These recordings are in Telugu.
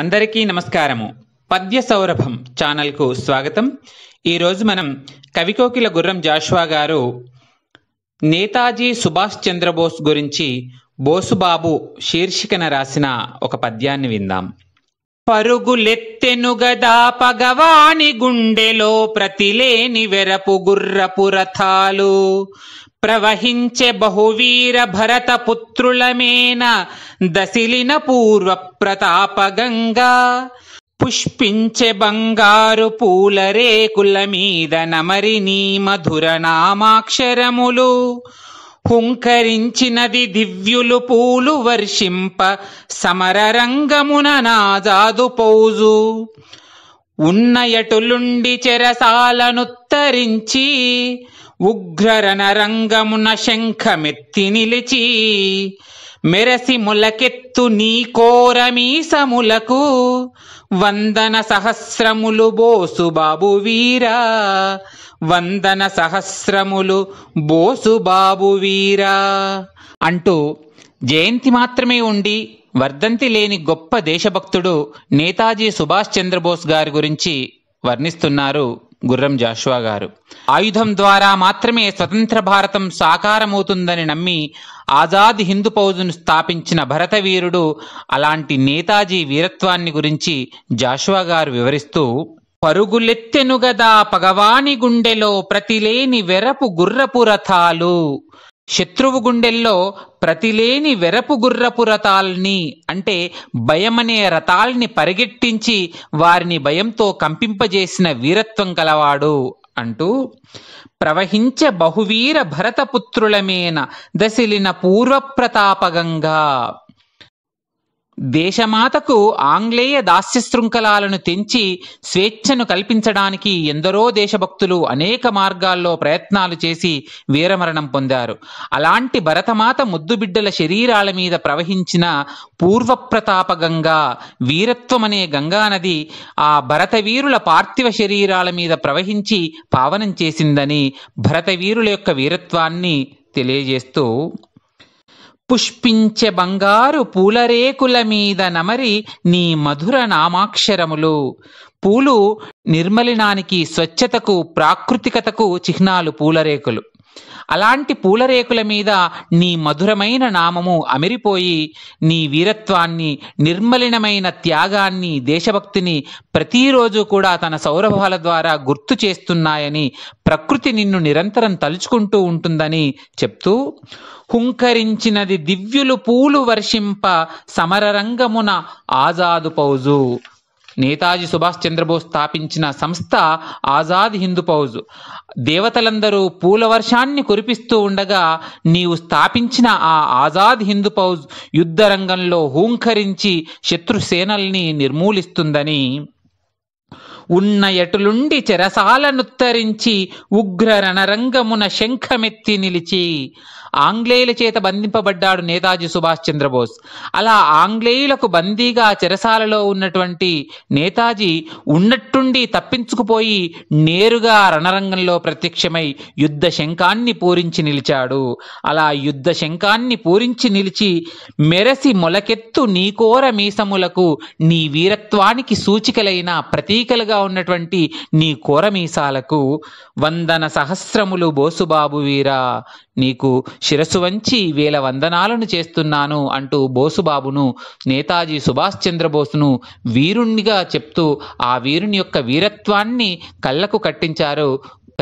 అందరికీ నమస్కారము పద్య సౌరభం ఛానల్కు స్వాగతం ఈరోజు మనం కవికోకిల గుర్రం జాషువా గారు నేతాజీ సుభాష్ చంద్రబోస్ గురించి బోసుబాబు శీర్షికన రాసిన ఒక పద్యాన్ని విందాం పరుగులెత్తెను గదా పగవాని గుండెలో ప్రతిలేని వెరపు గుర్రపు రథాలు ప్రవహించే బహువీర భరత పుత్రులమేన దశిలిన పూర్వ ప్రతాపగంగా పుష్పించె బంగారు పూలరేకుల మీద నమరి నీ మధుర నామాక్షరములు హుంకరించినది దివ్యులు పూలు వర్షింప సమర రంగమున నాదాదు పౌజు ఉన్నయటులుండి చెరసాలనుత్తరించి ఉగ్రరణ రంగమున శంఖమెత్తి నిలిచి మెరసి ములకెత్తు నీ కోరమీసములకు వందన సహస్రములు బోసు బాబు వీరా వందన సహస్రములు బోసు బాబు వీరా అంటూ జయంతి మాత్రమే ఉండి వర్ధంతి లేని గొప్ప దేశభక్తుడు నేతాజీ సుభాష్ చంద్రబోస్ గారి గురించి వర్ణిస్తున్నారు గుర్రం జాషువా గారు ఆయుధం ద్వారా మాత్రమే స్వతంత్ర భారతం సాకారమవుతుందని నమ్మి ఆజాద్ హిందూ పౌజును స్థాపించిన భరత వీరుడు అలాంటి నేతాజీ వీరత్వాన్ని గురించి జాషువా గారు వివరిస్తూ పరుగులెత్తెనుగదా పగవాణి గుండెలో ప్రతిలేని వెరపు గుర్రపు రథాలు శత్రువు గుండెల్లో ప్రతిలేని వెరపు గుర్రపు రథాల్ని అంటే భయమనే రథాల్ని పరిగెట్టించి వారిని భయంతో కంపింపజేసిన వీరత్వం కలవాడు అంటూ ప్రవహించ బహువీర భరతపుత్రులమేన దశలిన పూర్వప్రతాపగంగా దేశమాతకు ఆంగ్లేయ దాస్య శృంఖలాలను తెంచి స్వేచ్ఛను కల్పించడానికి ఎందరో దేశభక్తులు అనేక మార్గాల్లో ప్రయత్నాలు చేసి వీరమరణం పొందారు అలాంటి భరతమాత ముద్దుబిడ్డల శరీరాల మీద ప్రవహించిన పూర్వప్రతాప గంగా వీరత్వమనే గంగానది ఆ భరతవీరుల పార్థివ శరీరాల మీద ప్రవహించి పావనం చేసిందని భరతవీరుల యొక్క వీరత్వాన్ని తెలియజేస్తూ పుష్పించే బంగారు పూలరేకుల మీద నమరి నీ మధుర నామాక్షరములు పూలు నిర్మలినానికి స్వచ్ఛతకు ప్రాకృతికతకు చిహ్నాలు పూలరేకులు అలాంటి పూలరేకుల మీద నీ మధురమైన నామము అమిరిపోయి నీ వీరత్వాన్ని నిర్మలినమైన త్యాగాన్ని దేశభక్తిని ప్రతిరోజు కూడా తన సౌరభాల ద్వారా గుర్తు చేస్తున్నాయని ప్రకృతి నిన్ను నిరంతరం తలుచుకుంటూ ఉంటుందని చెప్తూ హుంకరించినది దివ్యులు పూలు వర్షింప సమరరంగమున ఆజాదు పౌజు నేతాజీ సుభాష్ చంద్రబోస్ స్థాపించిన సంస్థ ఆజాద్ హిందూ ఫౌజ్ దేవతలందరూ పూల వర్షాన్ని కురిపిస్తూ ఉండగా నీవు స్థాపించిన ఆ ఆజాద్ హిందూ ఫౌజ్ యుద్ధ రంగంలో హూంకరించి శత్రు సేనల్ని నిర్మూలిస్తుందని ఉన్న ఎటులుండి చెరసాలనుత్తరించి ఉగ్ర రణరంగమున శంఖమెత్తి నిలిచి ఆంగ్లేయుల చేత బంధింపబడ్డాడు నేతాజీ సుభాష్ చంద్రబోస్ అలా ఆంగ్లేయులకు బందీగా చెరసాలలో ఉన్నటువంటి నేతాజీ ఉన్నట్టుండి తప్పించుకుపోయి నేరుగా రణరంగంలో ప్రత్యక్షమై యుద్ధ శంఖాన్ని పూరించి నిలిచాడు అలా యుద్ధ శంఖాన్ని పూరించి నిలిచి మెరసి మొలకెత్తు నీకోర మీసములకు నీ వీరత్వానికి సూచికలైన ప్రతీకలుగా ఉన్నటువంటి నీ కూర మీసాలకు వందన సహస్రములు బోసుబాబు వీరా నీకు శిరసు వంచి వేల వందనాలను చేస్తున్నాను అంటూ బోసుబాబును నేతాజీ సుభాష్ చంద్రబోసును వీరుణ్ణిగా చెప్తూ ఆ వీరుని యొక్క వీరత్వాన్ని కళ్ళకు కట్టించారు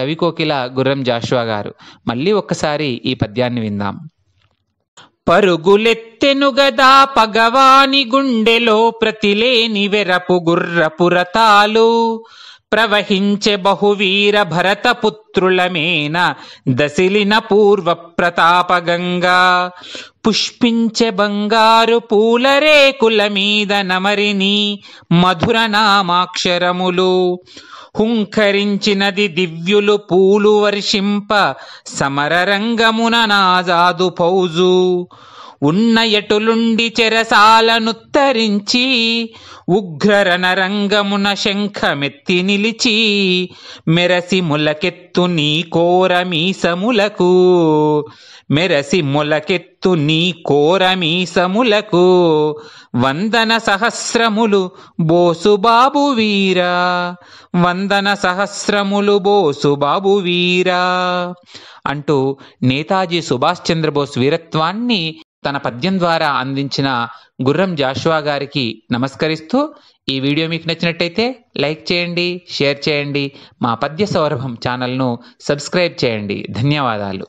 కవికోకిల గుర్రం జాషువా గారు మళ్ళీ ఒక్కసారి ఈ పద్యాన్ని విందాం పరుగులెత్తెనుగదా పగవాని గుండెలో ప్రతిలేని వెరపు గుర్రపురతాలు ప్రవహించె బహువీర భరతపుత్రులమేన దశిలిన పూర్వ గంగా పుష్పించె బంగారు పూలరేకుల మీద నమరిని మధుర నామాక్షరములు హుంకరించినది దివ్యులు పూలు వర్షింప సమరంగమున నాజాదు పౌజు ఉన్న ఎటులుండి చెరసాలనుత్తరించి ఉగ్రరణరంగమున శంఖమెత్తి నిలిచి మెరసి ములకెత్తు నీ కోరమీసములకు మెరసి ములకెత్తు నీ కోరమీసములకు వందన సహస్రములు బోసుబాబు వీరా వందన సహస్రములు బోసుబాబు వీరా అంటూ నేతాజీ సుభాష్ చంద్రబోస్ వీరత్వాన్ని తన పద్యం ద్వారా అందించిన గుర్రం జాషువా గారికి నమస్కరిస్తూ ఈ వీడియో మీకు నచ్చినట్టయితే లైక్ చేయండి షేర్ చేయండి మా పద్య సౌరభం ఛానల్ను సబ్స్క్రైబ్ చేయండి ధన్యవాదాలు